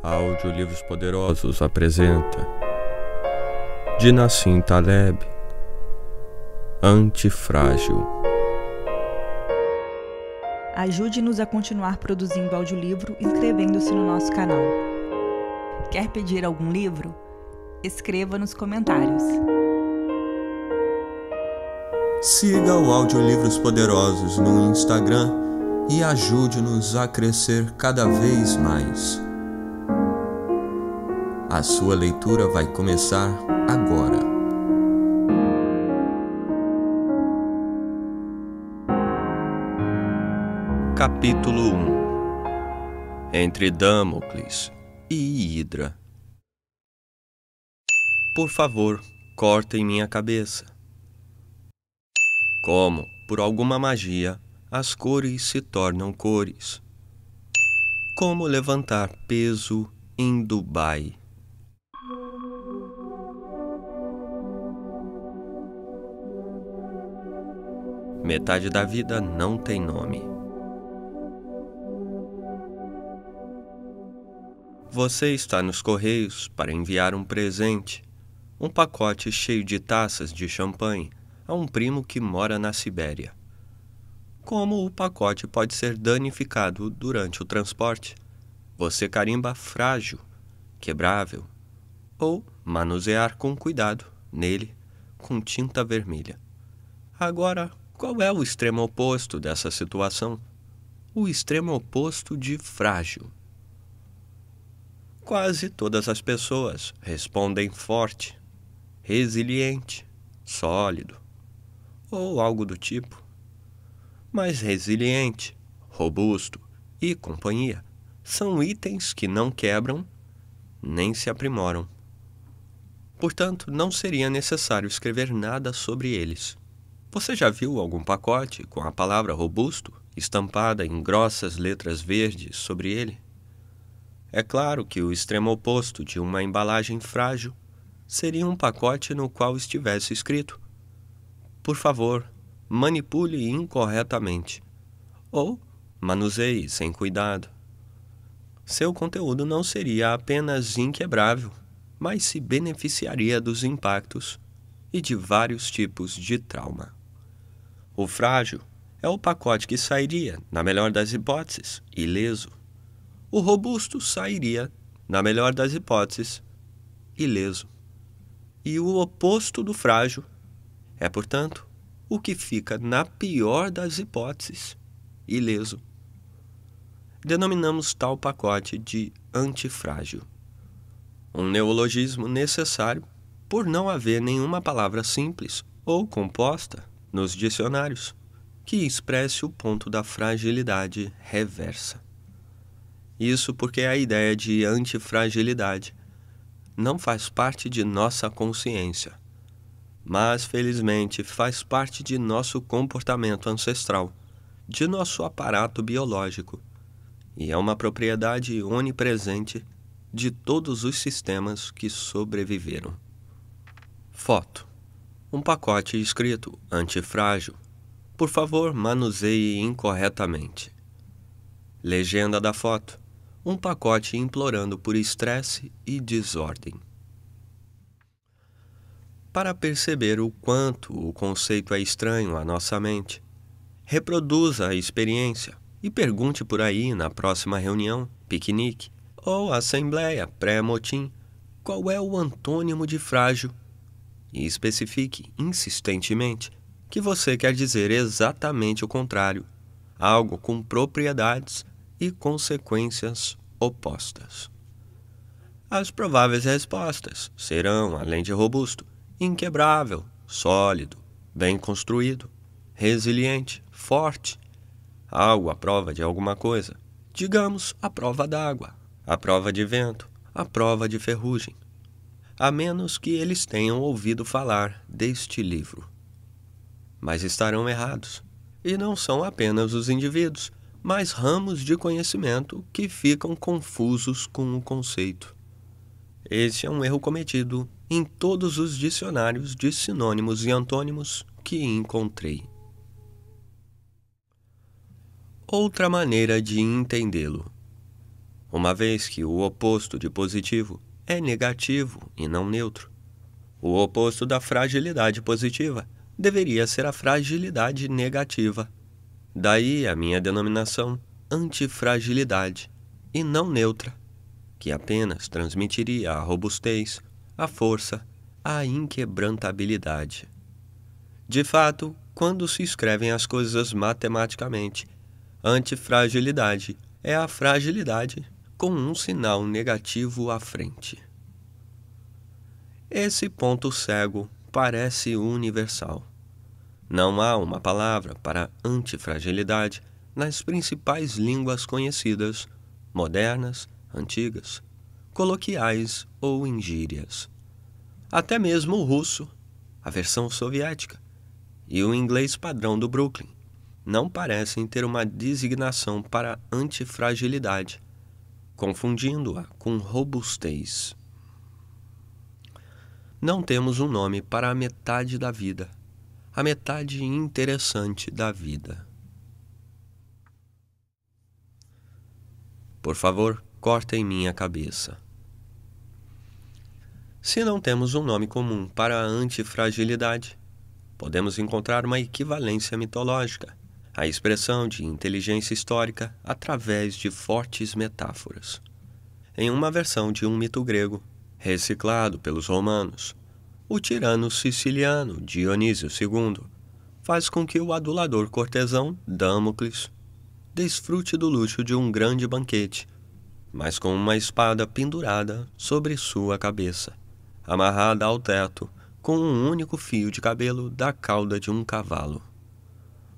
Áudio Livros Poderosos apresenta Dinassim Taleb Antifrágil Ajude-nos a continuar produzindo audiolivro inscrevendo-se no nosso canal. Quer pedir algum livro? Escreva nos comentários. Siga o Audiolivros Poderosos no Instagram e ajude-nos a crescer cada vez mais. A sua leitura vai começar agora. Capítulo 1 Entre Damocles e Hidra Por favor, cortem minha cabeça. Como, por alguma magia, as cores se tornam cores. Como levantar peso em Dubai. Metade da vida não tem nome. Você está nos correios para enviar um presente, um pacote cheio de taças de champanhe a um primo que mora na Sibéria. Como o pacote pode ser danificado durante o transporte? Você carimba frágil, quebrável, ou manusear com cuidado nele com tinta vermelha. Agora qual é o extremo oposto dessa situação? O extremo oposto de frágil. Quase todas as pessoas respondem forte, resiliente, sólido ou algo do tipo. Mas resiliente, robusto e companhia são itens que não quebram nem se aprimoram. Portanto, não seria necessário escrever nada sobre eles. Você já viu algum pacote com a palavra robusto estampada em grossas letras verdes sobre ele? É claro que o extremo oposto de uma embalagem frágil seria um pacote no qual estivesse escrito: Por favor, manipule incorretamente. Ou manuseie sem cuidado. Seu conteúdo não seria apenas inquebrável, mas se beneficiaria dos impactos e de vários tipos de trauma. O frágil é o pacote que sairia, na melhor das hipóteses, ileso. O robusto sairia, na melhor das hipóteses, ileso. E o oposto do frágil é, portanto, o que fica, na pior das hipóteses, ileso. Denominamos tal pacote de antifrágil. Um neologismo necessário por não haver nenhuma palavra simples ou composta nos dicionários que expresse o ponto da fragilidade reversa. Isso porque a ideia de antifragilidade não faz parte de nossa consciência, mas felizmente faz parte de nosso comportamento ancestral, de nosso aparato biológico, e é uma propriedade onipresente de todos os sistemas que sobreviveram. Foto um pacote escrito antifrágil. Por favor, manuseie incorretamente. Legenda da foto: um pacote implorando por estresse e desordem. Para perceber o quanto o conceito é estranho à nossa mente, reproduza a experiência e pergunte por aí na próxima reunião, piquenique ou assembleia pré-motim qual é o antônimo de frágil e especifique insistentemente que você quer dizer exatamente o contrário, algo com propriedades e consequências opostas. As prováveis respostas serão, além de robusto, inquebrável, sólido, bem construído, resiliente, forte, algo à prova de alguma coisa. Digamos, à prova d'água, à prova de vento, à prova de ferrugem a menos que eles tenham ouvido falar deste livro. Mas estarão errados. E não são apenas os indivíduos, mas ramos de conhecimento que ficam confusos com o conceito. Esse é um erro cometido em todos os dicionários de sinônimos e antônimos que encontrei. Outra maneira de entendê-lo. Uma vez que o oposto de positivo é negativo e não neutro. O oposto da fragilidade positiva deveria ser a fragilidade negativa. Daí a minha denominação antifragilidade e não neutra, que apenas transmitiria a robustez, a força, a inquebrantabilidade. De fato, quando se escrevem as coisas matematicamente, antifragilidade é a fragilidade com um sinal negativo à frente. Esse ponto cego parece universal. Não há uma palavra para antifragilidade nas principais línguas conhecidas, modernas, antigas, coloquiais ou ingírias. Até mesmo o russo, a versão soviética, e o inglês padrão do Brooklyn não parecem ter uma designação para antifragilidade confundindo-a com robustez. Não temos um nome para a metade da vida, a metade interessante da vida. Por favor, cortem minha cabeça. Se não temos um nome comum para a antifragilidade, podemos encontrar uma equivalência mitológica a expressão de inteligência histórica através de fortes metáforas. Em uma versão de um mito grego, reciclado pelos romanos, o tirano siciliano Dionísio II faz com que o adulador cortesão Damocles desfrute do luxo de um grande banquete, mas com uma espada pendurada sobre sua cabeça, amarrada ao teto com um único fio de cabelo da cauda de um cavalo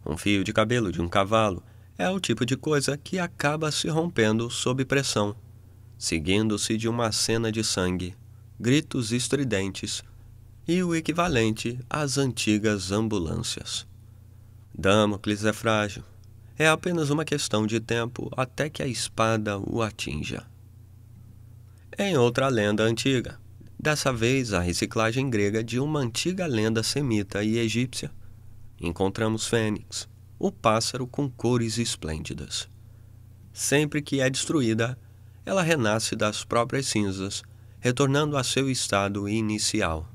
um fio de cabelo de um cavalo, é o tipo de coisa que acaba se rompendo sob pressão, seguindo-se de uma cena de sangue, gritos estridentes e o equivalente às antigas ambulâncias. Damocles é frágil. É apenas uma questão de tempo até que a espada o atinja. Em outra lenda antiga, dessa vez a reciclagem grega de uma antiga lenda semita e egípcia, encontramos Fênix, o pássaro com cores esplêndidas. Sempre que é destruída, ela renasce das próprias cinzas, retornando a seu estado inicial.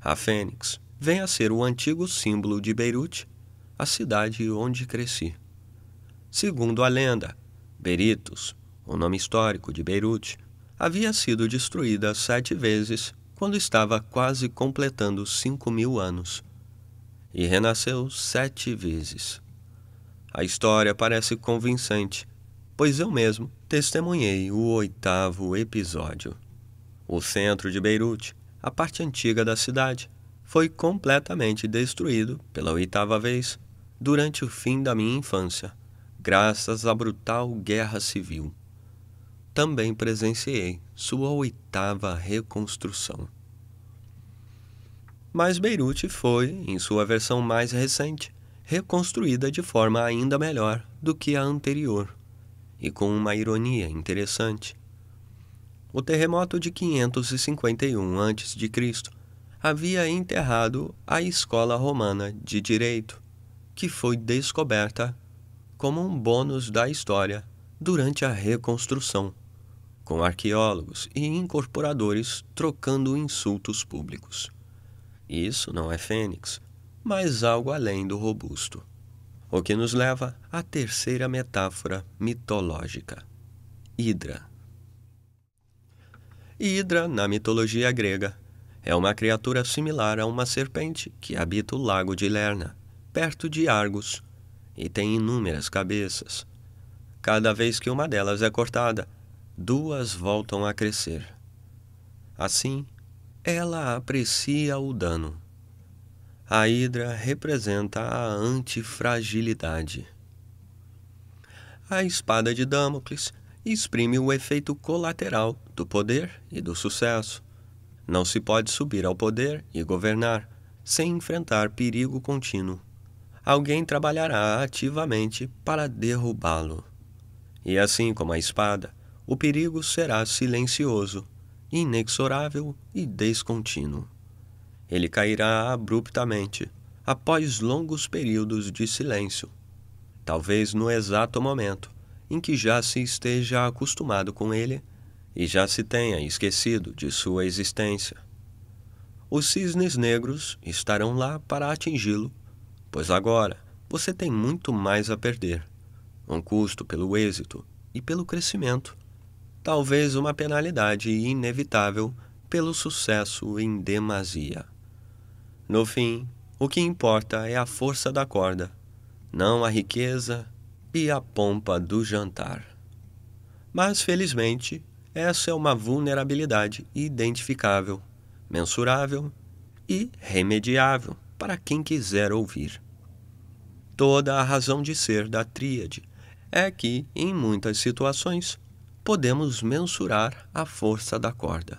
A Fênix vem a ser o antigo símbolo de Beirute, a cidade onde cresci. Segundo a lenda, Beritos, o nome histórico de Beirute, havia sido destruída sete vezes quando estava quase completando cinco mil anos e renasceu sete vezes. A história parece convincente, pois eu mesmo testemunhei o oitavo episódio. O centro de Beirute, a parte antiga da cidade, foi completamente destruído pela oitava vez durante o fim da minha infância, graças à brutal guerra civil. Também presenciei sua oitava reconstrução mas Beirute foi, em sua versão mais recente, reconstruída de forma ainda melhor do que a anterior, e com uma ironia interessante. O terremoto de 551 a.C. havia enterrado a escola romana de direito, que foi descoberta como um bônus da história durante a reconstrução, com arqueólogos e incorporadores trocando insultos públicos. Isso não é fênix, mas algo além do robusto. O que nos leva à terceira metáfora mitológica: Hidra. Hidra, na mitologia grega, é uma criatura similar a uma serpente que habita o lago de Lerna, perto de Argos, e tem inúmeras cabeças. Cada vez que uma delas é cortada, duas voltam a crescer. Assim, ela aprecia o dano. A hidra representa a antifragilidade. A espada de Damocles exprime o efeito colateral do poder e do sucesso. Não se pode subir ao poder e governar sem enfrentar perigo contínuo. Alguém trabalhará ativamente para derrubá-lo. E assim como a espada, o perigo será silencioso inexorável e descontínuo. Ele cairá abruptamente, após longos períodos de silêncio, talvez no exato momento em que já se esteja acostumado com ele e já se tenha esquecido de sua existência. Os cisnes negros estarão lá para atingi-lo, pois agora você tem muito mais a perder: um custo pelo êxito e pelo crescimento talvez uma penalidade inevitável pelo sucesso em demasia. No fim, o que importa é a força da corda, não a riqueza e a pompa do jantar. Mas, felizmente, essa é uma vulnerabilidade identificável, mensurável e remediável para quem quiser ouvir. Toda a razão de ser da tríade é que, em muitas situações, podemos mensurar a força da corda.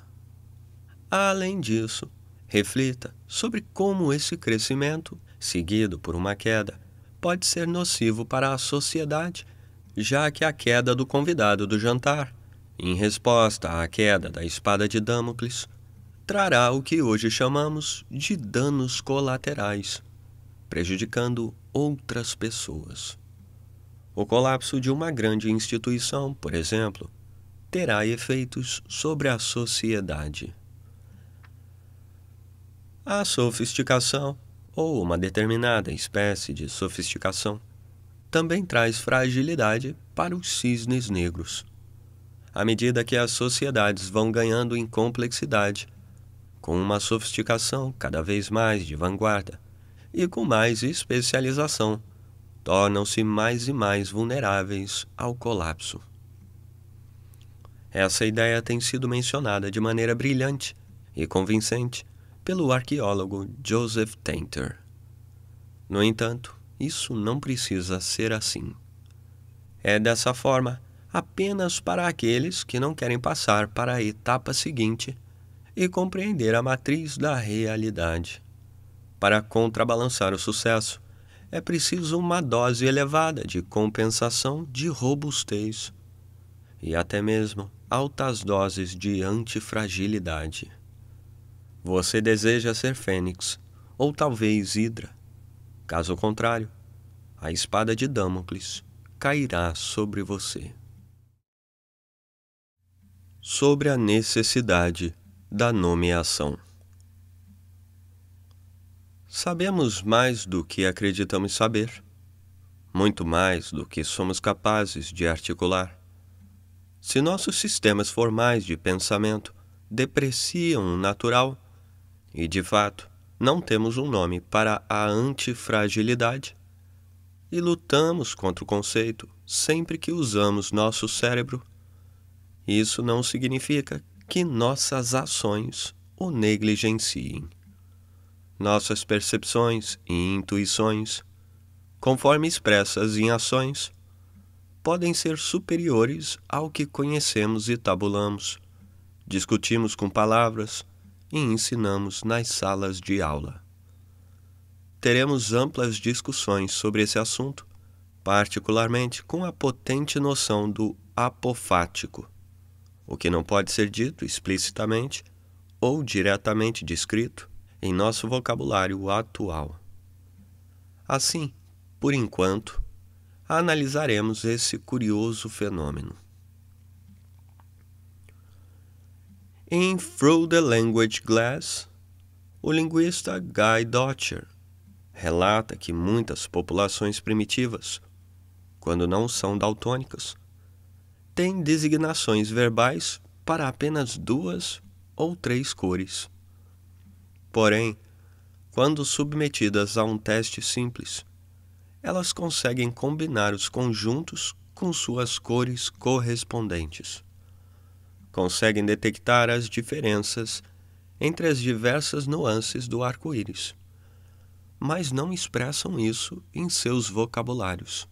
Além disso, reflita sobre como esse crescimento, seguido por uma queda, pode ser nocivo para a sociedade, já que a queda do convidado do jantar, em resposta à queda da espada de Damocles, trará o que hoje chamamos de danos colaterais, prejudicando outras pessoas. O colapso de uma grande instituição, por exemplo, terá efeitos sobre a sociedade. A sofisticação, ou uma determinada espécie de sofisticação, também traz fragilidade para os cisnes negros. À medida que as sociedades vão ganhando em complexidade, com uma sofisticação cada vez mais de vanguarda e com mais especialização, tornam-se mais e mais vulneráveis ao colapso. Essa ideia tem sido mencionada de maneira brilhante e convincente pelo arqueólogo Joseph Tainter. No entanto, isso não precisa ser assim. É dessa forma apenas para aqueles que não querem passar para a etapa seguinte e compreender a matriz da realidade. Para contrabalançar o sucesso, é preciso uma dose elevada de compensação de robustez e até mesmo altas doses de antifragilidade. Você deseja ser Fênix, ou talvez Hidra. Caso contrário, a espada de Damocles cairá sobre você. Sobre a necessidade da nomeação. Sabemos mais do que acreditamos saber, muito mais do que somos capazes de articular. Se nossos sistemas formais de pensamento depreciam o natural, e de fato não temos um nome para a antifragilidade, e lutamos contra o conceito sempre que usamos nosso cérebro, isso não significa que nossas ações o negligenciem. Nossas percepções e intuições, conforme expressas em ações, podem ser superiores ao que conhecemos e tabulamos. Discutimos com palavras e ensinamos nas salas de aula. Teremos amplas discussões sobre esse assunto, particularmente com a potente noção do apofático, o que não pode ser dito explicitamente ou diretamente descrito em nosso vocabulário atual. Assim, por enquanto, analisaremos esse curioso fenômeno. Em Through the Language Glass, o linguista Guy Dotcher relata que muitas populações primitivas, quando não são daltônicas, têm designações verbais para apenas duas ou três cores. Porém, quando submetidas a um teste simples, elas conseguem combinar os conjuntos com suas cores correspondentes. Conseguem detectar as diferenças entre as diversas nuances do arco-íris, mas não expressam isso em seus vocabulários.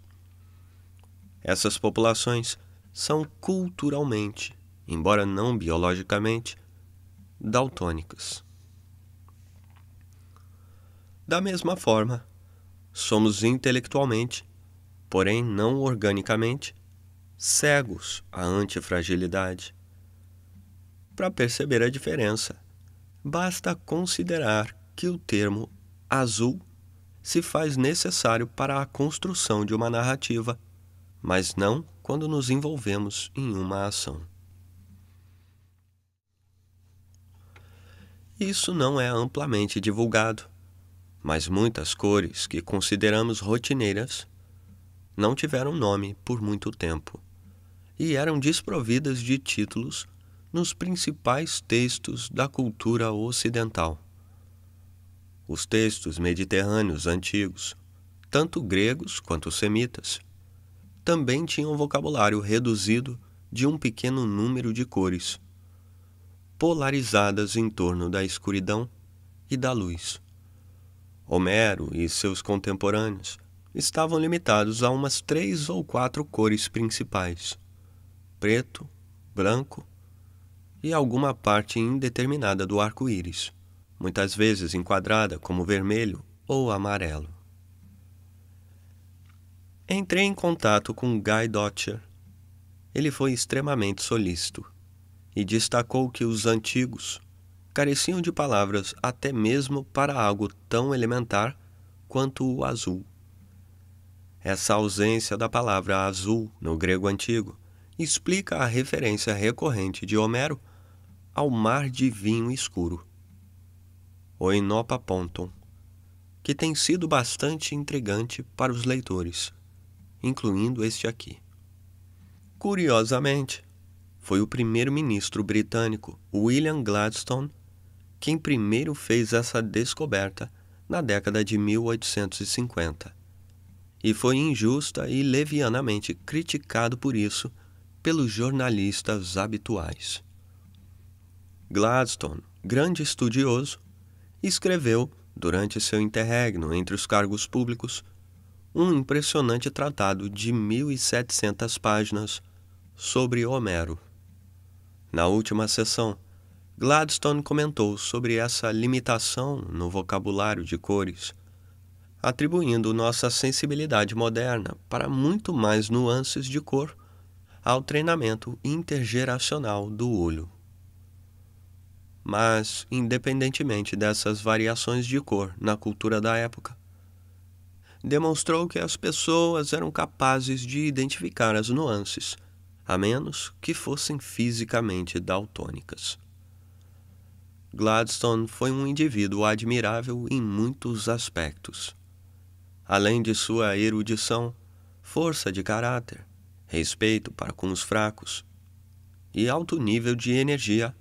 Essas populações são culturalmente, embora não biologicamente, daltônicas. Da mesma forma, somos intelectualmente, porém não organicamente, cegos à antifragilidade. Para perceber a diferença, basta considerar que o termo azul se faz necessário para a construção de uma narrativa, mas não quando nos envolvemos em uma ação. Isso não é amplamente divulgado mas muitas cores que consideramos rotineiras não tiveram nome por muito tempo e eram desprovidas de títulos nos principais textos da cultura ocidental. Os textos mediterrâneos antigos, tanto gregos quanto semitas, também tinham vocabulário reduzido de um pequeno número de cores, polarizadas em torno da escuridão e da luz. Homero e seus contemporâneos estavam limitados a umas três ou quatro cores principais: preto, branco e alguma parte indeterminada do arco-íris, muitas vezes enquadrada como vermelho ou amarelo. Entrei em contato com Guy Dotcher. Ele foi extremamente solícito e destacou que os antigos careciam de palavras até mesmo para algo tão elementar quanto o azul. Essa ausência da palavra azul no grego antigo explica a referência recorrente de Homero ao mar de vinho escuro, Oinopa Ponton, que tem sido bastante intrigante para os leitores, incluindo este aqui. Curiosamente, foi o primeiro-ministro britânico William Gladstone quem primeiro fez essa descoberta na década de 1850. E foi injusta e levianamente criticado por isso pelos jornalistas habituais. Gladstone, grande estudioso, escreveu, durante seu interregno entre os cargos públicos, um impressionante tratado de 1.700 páginas sobre Homero. Na última sessão, Gladstone comentou sobre essa limitação no vocabulário de cores, atribuindo nossa sensibilidade moderna para muito mais nuances de cor ao treinamento intergeracional do olho. Mas, independentemente dessas variações de cor na cultura da época, demonstrou que as pessoas eram capazes de identificar as nuances, a menos que fossem fisicamente daltônicas. Gladstone foi um indivíduo admirável em muitos aspectos. Além de sua erudição, força de caráter, respeito para com os fracos e alto nível de energia,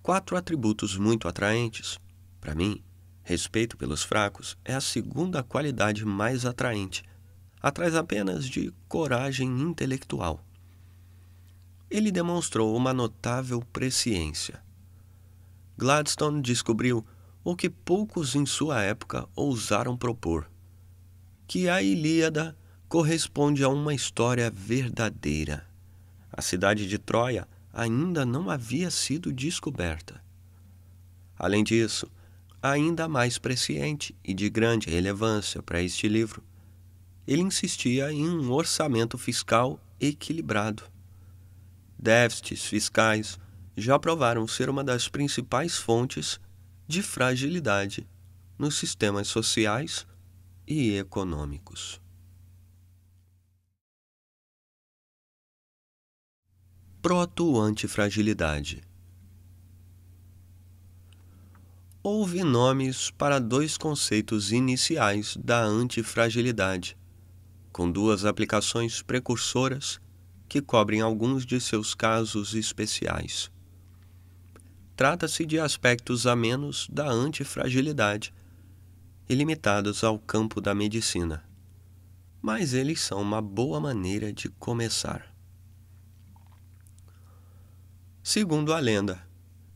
quatro atributos muito atraentes. Para mim, respeito pelos fracos é a segunda qualidade mais atraente, atrás apenas de coragem intelectual ele demonstrou uma notável presciência. Gladstone descobriu o que poucos em sua época ousaram propor: que a Ilíada corresponde a uma história verdadeira. A cidade de Troia ainda não havia sido descoberta. Além disso, ainda mais presciente e de grande relevância para este livro, ele insistia em um orçamento fiscal equilibrado. Déficits fiscais já provaram ser uma das principais fontes de fragilidade nos sistemas sociais e econômicos. Proto-antifragilidade Houve nomes para dois conceitos iniciais da antifragilidade, com duas aplicações precursoras que cobrem alguns de seus casos especiais trata-se de aspectos amenos da antifragilidade e limitados ao campo da medicina. Mas eles são uma boa maneira de começar. Segundo a lenda,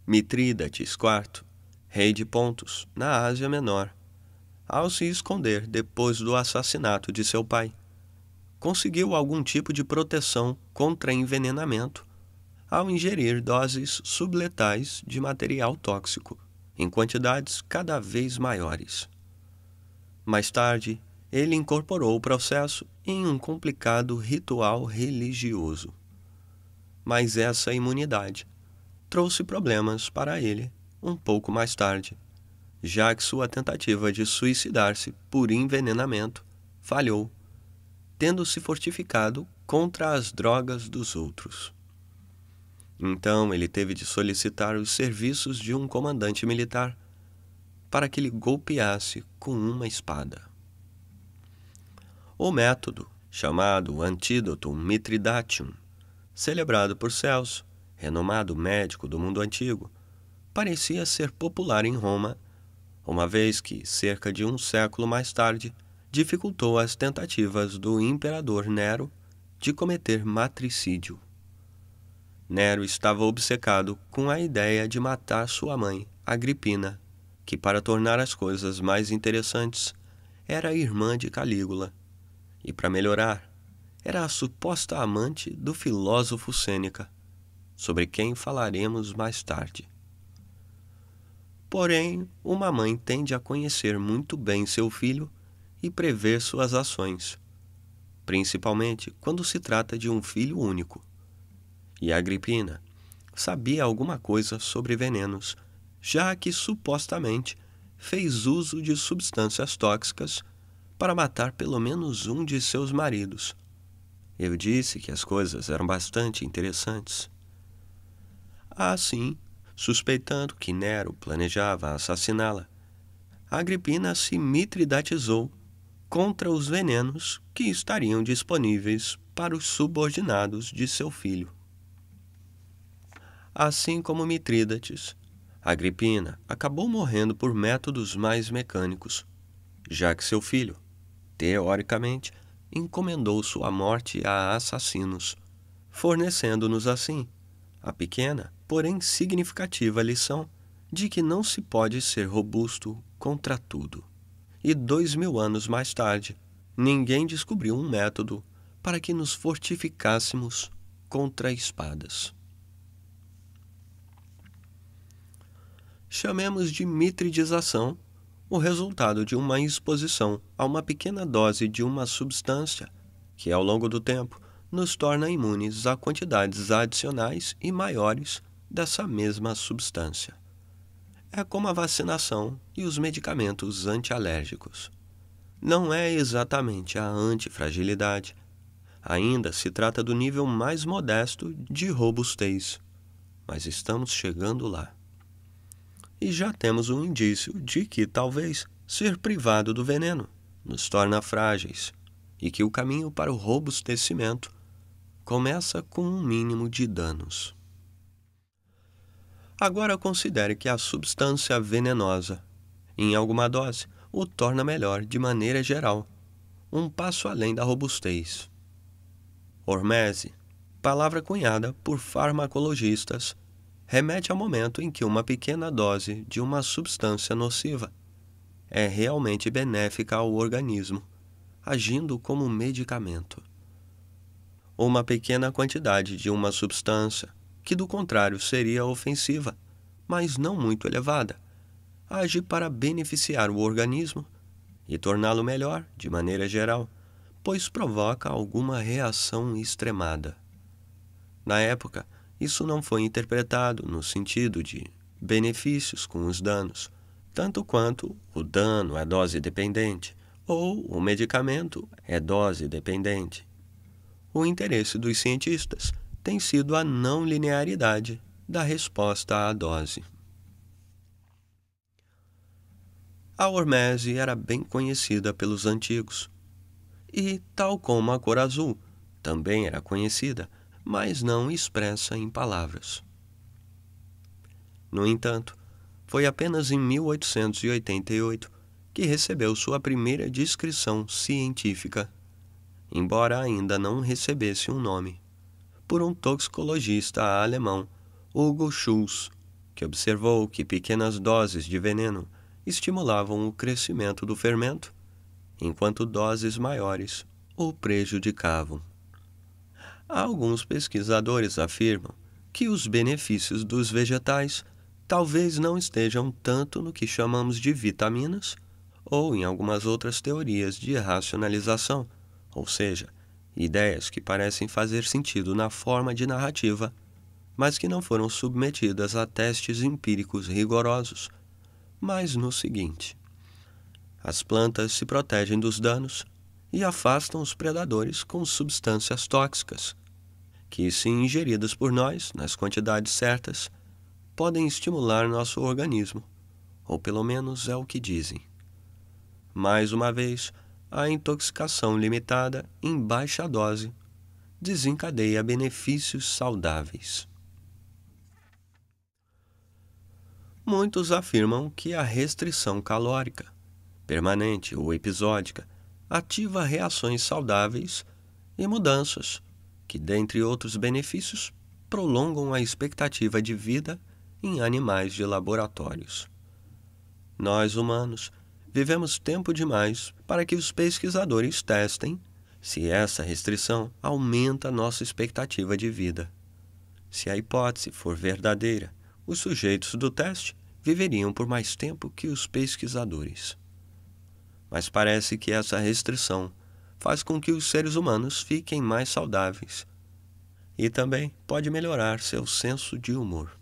Mitrídates IV, rei de Pontos, na Ásia Menor, ao se esconder depois do assassinato de seu pai, conseguiu algum tipo de proteção contra envenenamento ao ingerir doses subletais de material tóxico, em quantidades cada vez maiores. Mais tarde, ele incorporou o processo em um complicado ritual religioso. Mas essa imunidade trouxe problemas para ele um pouco mais tarde, já que sua tentativa de suicidar-se por envenenamento falhou, tendo se fortificado contra as drogas dos outros. Então ele teve de solicitar os serviços de um comandante militar para que lhe golpeasse com uma espada. O método, chamado antídoto Mitridatium, celebrado por Celso, renomado médico do mundo antigo, parecia ser popular em Roma, uma vez que, cerca de um século mais tarde, dificultou as tentativas do imperador Nero de cometer matricídio. Nero estava obcecado com a ideia de matar sua mãe, Agripina, que, para tornar as coisas mais interessantes, era irmã de Calígula. E, para melhorar, era a suposta amante do filósofo Sêneca, sobre quem falaremos mais tarde. Porém, uma mãe tende a conhecer muito bem seu filho e prever suas ações, principalmente quando se trata de um filho único e Agripina sabia alguma coisa sobre venenos, já que supostamente fez uso de substâncias tóxicas para matar pelo menos um de seus maridos. Eu disse que as coisas eram bastante interessantes. Assim, suspeitando que Nero planejava assassiná-la, Agripina se mitridatizou contra os venenos que estariam disponíveis para os subordinados de seu filho assim como Mitrídates. Agripina acabou morrendo por métodos mais mecânicos, já que seu filho, teoricamente, encomendou sua morte a assassinos, fornecendo-nos assim a pequena, porém significativa lição de que não se pode ser robusto contra tudo. E dois mil anos mais tarde, ninguém descobriu um método para que nos fortificássemos contra espadas. chamemos de mitridização o resultado de uma exposição a uma pequena dose de uma substância que, ao longo do tempo, nos torna imunes a quantidades adicionais e maiores dessa mesma substância. É como a vacinação e os medicamentos antialérgicos. Não é exatamente a antifragilidade, ainda se trata do nível mais modesto de robustez, mas estamos chegando lá e já temos um indício de que talvez ser privado do veneno nos torna frágeis e que o caminho para o robustecimento começa com um mínimo de danos. Agora considere que a substância venenosa, em alguma dose, o torna melhor de maneira geral, um passo além da robustez. Hormese, palavra cunhada por farmacologistas remete ao momento em que uma pequena dose de uma substância nociva é realmente benéfica ao organismo, agindo como medicamento. Uma pequena quantidade de uma substância, que do contrário seria ofensiva, mas não muito elevada, age para beneficiar o organismo e torná-lo melhor de maneira geral, pois provoca alguma reação extremada. Na época, isso não foi interpretado no sentido de benefícios com os danos, tanto quanto o dano é dose dependente ou o medicamento é dose dependente. O interesse dos cientistas tem sido a não linearidade da resposta à dose. A hormese era bem conhecida pelos antigos. E, tal como a cor azul, também era conhecida mas não expressa em palavras. No entanto, foi apenas em 1888 que recebeu sua primeira descrição científica, embora ainda não recebesse um nome, por um toxicologista alemão, Hugo Schulz, que observou que pequenas doses de veneno estimulavam o crescimento do fermento, enquanto doses maiores o prejudicavam. Alguns pesquisadores afirmam que os benefícios dos vegetais talvez não estejam tanto no que chamamos de vitaminas ou em algumas outras teorias de racionalização, ou seja, ideias que parecem fazer sentido na forma de narrativa, mas que não foram submetidas a testes empíricos rigorosos, mas no seguinte: as plantas se protegem dos danos e afastam os predadores com substâncias tóxicas, que, se ingeridas por nós nas quantidades certas, podem estimular nosso organismo, ou pelo menos é o que dizem. Mais uma vez, a intoxicação limitada em baixa dose desencadeia benefícios saudáveis. Muitos afirmam que a restrição calórica, permanente ou episódica, ativa reações saudáveis e mudanças que, dentre outros benefícios, prolongam a expectativa de vida em animais de laboratórios. Nós, humanos, vivemos tempo demais para que os pesquisadores testem se essa restrição aumenta nossa expectativa de vida. Se a hipótese for verdadeira, os sujeitos do teste viveriam por mais tempo que os pesquisadores. Mas parece que essa restrição faz com que os seres humanos fiquem mais saudáveis e também pode melhorar seu senso de humor.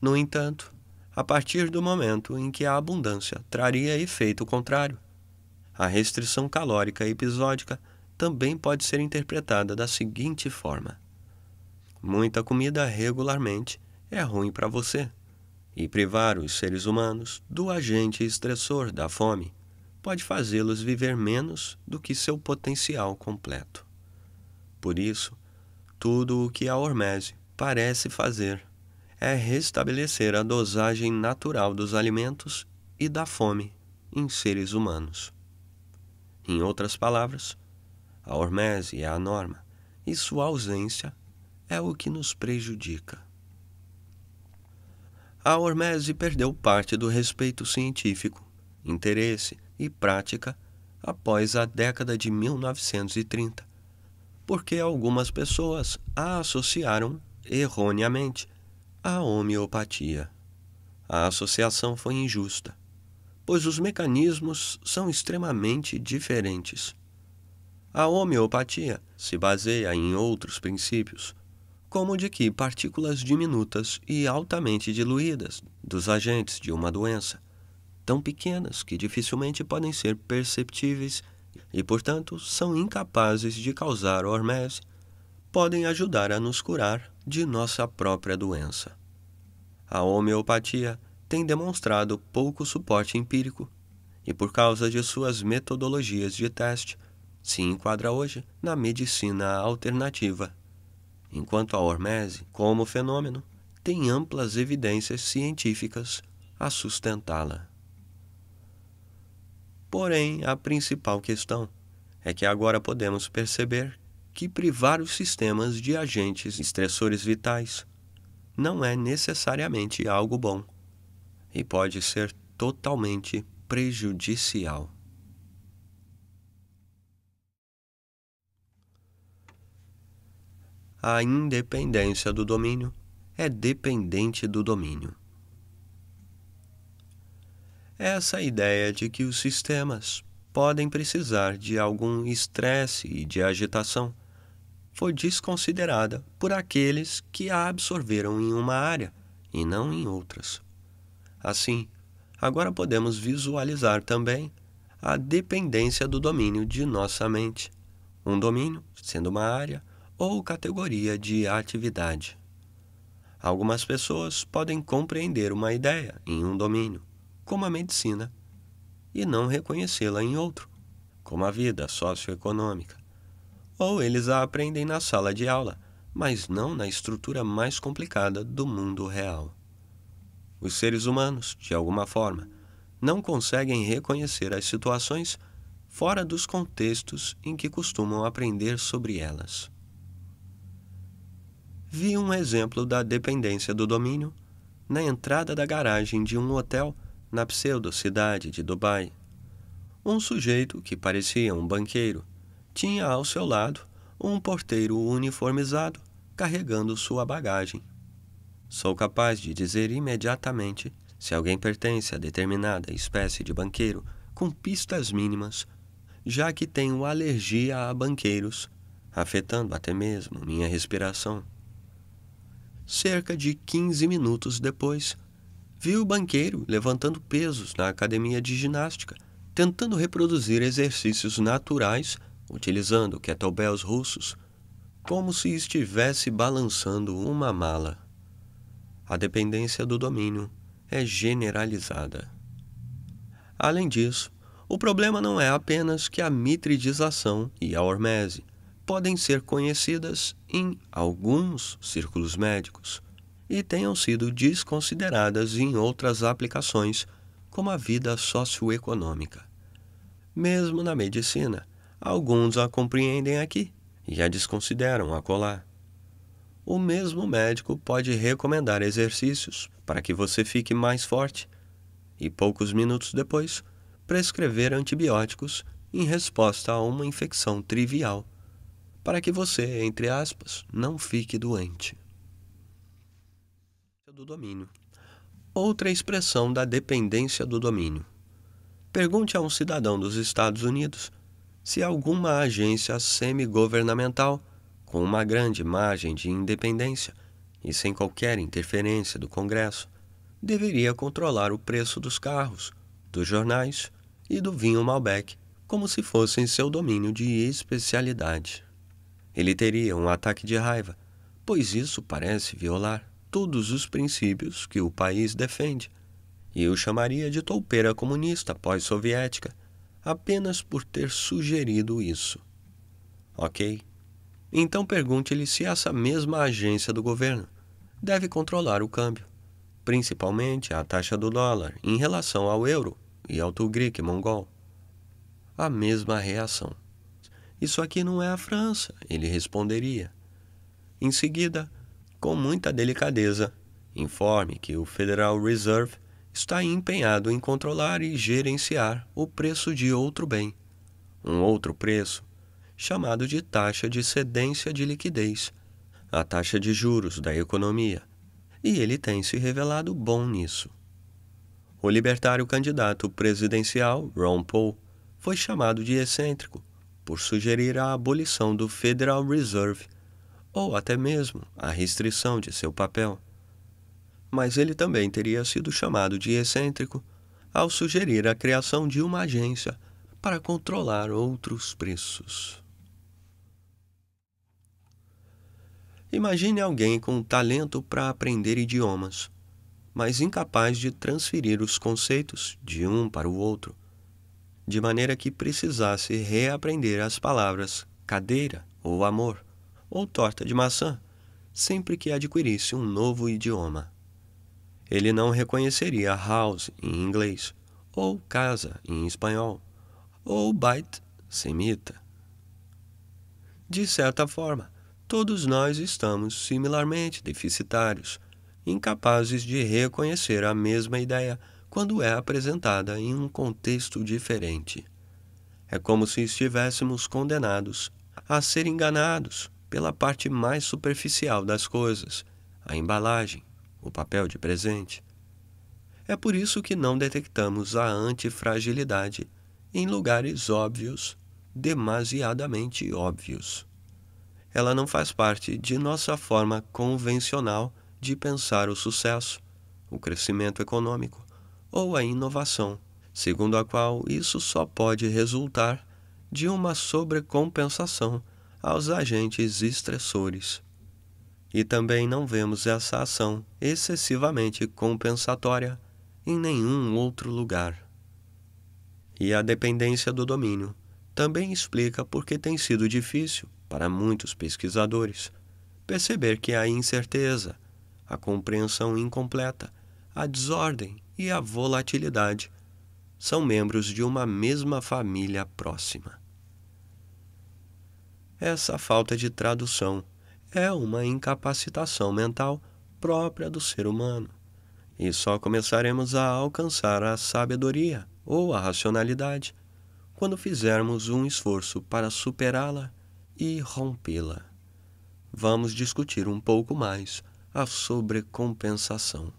No entanto, a partir do momento em que a abundância traria efeito contrário, a restrição calórica episódica também pode ser interpretada da seguinte forma: muita comida regularmente é ruim para você, e privar os seres humanos do agente estressor da fome pode fazê-los viver menos do que seu potencial completo. Por isso, tudo o que a hormese parece fazer é restabelecer a dosagem natural dos alimentos e da fome em seres humanos. Em outras palavras, a hormese é a norma e sua ausência é o que nos prejudica. A hormese perdeu parte do respeito científico, interesse e prática após a década de 1930, porque algumas pessoas a associaram erroneamente à homeopatia. A associação foi injusta, pois os mecanismos são extremamente diferentes. A homeopatia se baseia em outros princípios, como de que partículas diminutas e altamente diluídas dos agentes de uma doença tão pequenas que dificilmente podem ser perceptíveis e, portanto, são incapazes de causar hormese, podem ajudar a nos curar de nossa própria doença. A homeopatia tem demonstrado pouco suporte empírico e, por causa de suas metodologias de teste, se enquadra hoje na medicina alternativa, enquanto a hormese, como fenômeno, tem amplas evidências científicas a sustentá-la. Porém, a principal questão é que agora podemos perceber que privar os sistemas de agentes estressores vitais não é necessariamente algo bom e pode ser totalmente prejudicial. A independência do domínio é dependente do domínio essa ideia de que os sistemas podem precisar de algum estresse e de agitação foi desconsiderada por aqueles que a absorveram em uma área e não em outras. Assim, agora podemos visualizar também a dependência do domínio de nossa mente, um domínio sendo uma área ou categoria de atividade. Algumas pessoas podem compreender uma ideia em um domínio, como a medicina, e não reconhecê-la em outro, como a vida socioeconômica. Ou eles a aprendem na sala de aula, mas não na estrutura mais complicada do mundo real. Os seres humanos, de alguma forma, não conseguem reconhecer as situações fora dos contextos em que costumam aprender sobre elas. Vi um exemplo da dependência do domínio na entrada da garagem de um hotel na pseudo-cidade de Dubai. Um sujeito que parecia um banqueiro tinha ao seu lado um porteiro uniformizado carregando sua bagagem. Sou capaz de dizer imediatamente se alguém pertence a determinada espécie de banqueiro com pistas mínimas, já que tenho alergia a banqueiros, afetando até mesmo minha respiração. Cerca de 15 minutos depois, viu o banqueiro levantando pesos na academia de ginástica, tentando reproduzir exercícios naturais utilizando kettlebells russos, como se estivesse balançando uma mala. A dependência do domínio é generalizada. Além disso, o problema não é apenas que a mitridização e a hormese podem ser conhecidas em alguns círculos médicos e tenham sido desconsideradas em outras aplicações, como a vida socioeconômica. Mesmo na medicina, alguns a compreendem aqui e a desconsideram acolá. O mesmo médico pode recomendar exercícios para que você fique mais forte e, poucos minutos depois, prescrever antibióticos em resposta a uma infecção trivial, para que você, entre aspas, não fique doente do domínio. Outra expressão da dependência do domínio. Pergunte a um cidadão dos Estados Unidos se alguma agência semigovernamental, com uma grande margem de independência e sem qualquer interferência do Congresso, deveria controlar o preço dos carros, dos jornais e do vinho Malbec como se fossem seu domínio de especialidade. Ele teria um ataque de raiva, pois isso parece violar todos os princípios que o país defende, e o chamaria de toupeira comunista pós-soviética apenas por ter sugerido isso. Ok? Então pergunte-lhe se essa mesma agência do governo deve controlar o câmbio, principalmente a taxa do dólar em relação ao euro e ao tigrique mongol. A mesma reação. Isso aqui não é a França, ele responderia. Em seguida, com muita delicadeza, informe que o Federal Reserve está empenhado em controlar e gerenciar o preço de outro bem, um outro preço, chamado de taxa de cedência de liquidez, a taxa de juros da economia, e ele tem se revelado bom nisso. O libertário candidato presidencial, Ron Paul, foi chamado de excêntrico por sugerir a abolição do Federal Reserve ou até mesmo a restrição de seu papel. Mas ele também teria sido chamado de excêntrico ao sugerir a criação de uma agência para controlar outros preços. Imagine alguém com talento para aprender idiomas, mas incapaz de transferir os conceitos de um para o outro, de maneira que precisasse reaprender as palavras cadeira ou amor ou torta de maçã sempre que adquirisse um novo idioma. Ele não reconheceria house em inglês, ou casa em espanhol, ou bite semita. De certa forma, todos nós estamos similarmente deficitários, incapazes de reconhecer a mesma ideia quando é apresentada em um contexto diferente. É como se estivéssemos condenados a ser enganados pela parte mais superficial das coisas, a embalagem, o papel de presente. É por isso que não detectamos a antifragilidade em lugares óbvios, demasiadamente óbvios. Ela não faz parte de nossa forma convencional de pensar o sucesso, o crescimento econômico ou a inovação, segundo a qual isso só pode resultar de uma sobrecompensação aos agentes estressores. E também não vemos essa ação excessivamente compensatória em nenhum outro lugar. E a dependência do domínio também explica por que tem sido difícil, para muitos pesquisadores, perceber que a incerteza, a compreensão incompleta, a desordem e a volatilidade são membros de uma mesma família próxima. Essa falta de tradução é uma incapacitação mental própria do ser humano. E só começaremos a alcançar a sabedoria ou a racionalidade quando fizermos um esforço para superá-la e rompê-la. Vamos discutir um pouco mais a sobrecompensação.